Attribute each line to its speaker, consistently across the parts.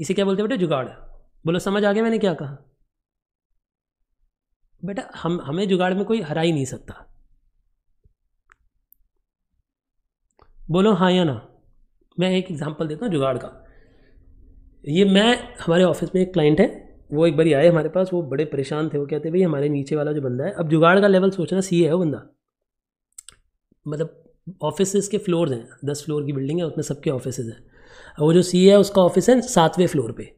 Speaker 1: इसे क्या बोलते हैं बेटा जुगाड़ बोलो समझ आ गया मैंने क्या कहा बेटा हम हमें जुगाड़ में कोई हरा ही नहीं सकता बोलो हाँ या ना मैं एक एग्जांपल देता हूँ जुगाड़ का ये मैं हमारे ऑफिस में एक क्लाइंट है वो एक बारी आए हमारे पास वो बड़े परेशान थे वो कहते भाई हमारे नीचे वाला जो बंदा है अब जुगाड़ का लेवल सोचना सी है वो बंदा मतलब ऑफिस के फ्लोर्स हैं दस फ्लोर की बिल्डिंग है उसमें सबके ऑफिस हैं वो जो सी है उसका ऑफिस है सातवें फ्लोर पे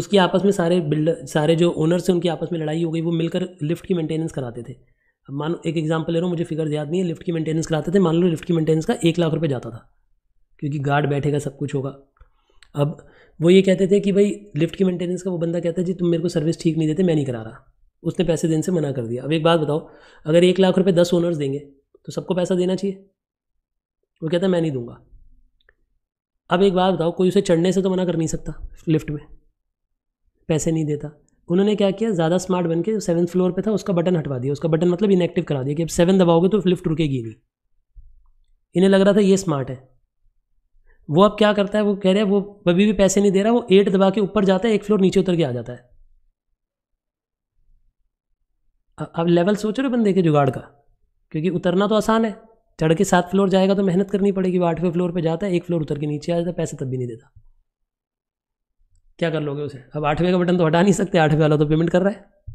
Speaker 1: उसकी आपस में सारे बिल्डर सारे जो ओनर्स हैं उनकी आपस में लड़ाई हो गई वो मिलकर लिफ्ट की मेंटेनेंस कराते थे अब मान लो एक एग्जाम्पल ले रहा हूँ मुझे फिगर याद नहीं है लिफ्ट की मेंटेनेंस कराते थे मान लो लिफ्ट की मेंटेनेंस का एक लाख रुपये जाता था क्योंकि गार्ड बैठेगा सब कुछ होगा अब वो ये कहते थे कि भाई लिफ्ट की मेंटेनेंस का वो बंदा कहता है जी तुम मेरे को सर्विस ठीक नहीं देते मैं नहीं करा रहा उसने पैसे देने से मना कर दिया अब एक बात बताओ अगर एक लाख रुपये दस ओनर्स देंगे तो सबको पैसा देना चाहिए वो कहता है मैं नहीं दूंगा अब एक बात बताओ कोई उसे चढ़ने से तो मना कर नहीं सकता लिफ्ट में पैसे नहीं देता उन्होंने क्या किया ज़्यादा स्मार्ट बन के सेवन फ्लोर पे था उसका बटन हटवा दिया उसका बटन मतलब इनएक्टिव करा दिया कि अब सेवन दबाओगे तो लिफ्ट रुकेगी नहीं इन्हें लग रहा था ये स्मार्ट है वो अब क्या करता है वो कह रहे हैं वो कभी भी पैसे नहीं दे रहा वो एट दबा के ऊपर जाता है एक फ्लोर नीचे उतर के आ जाता है अब लेवल सोच रहे हो बंदे के जुगाड़ का क्योंकि उतरना तो आसान है चढ़ के सात फ्लोर जाएगा तो मेहनत करनी पड़ेगी वो आठवें फ्लोर पे जाता है एक फ्लोर उतर के नीचे आ जाता है पैसे तब भी नहीं देता क्या कर लोगे उसे अब आठवें का बटन तो हटा नहीं सकते आठवें वाला तो पेमेंट कर रहा है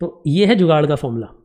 Speaker 1: तो ये है जुगाड़ का फॉर्मूला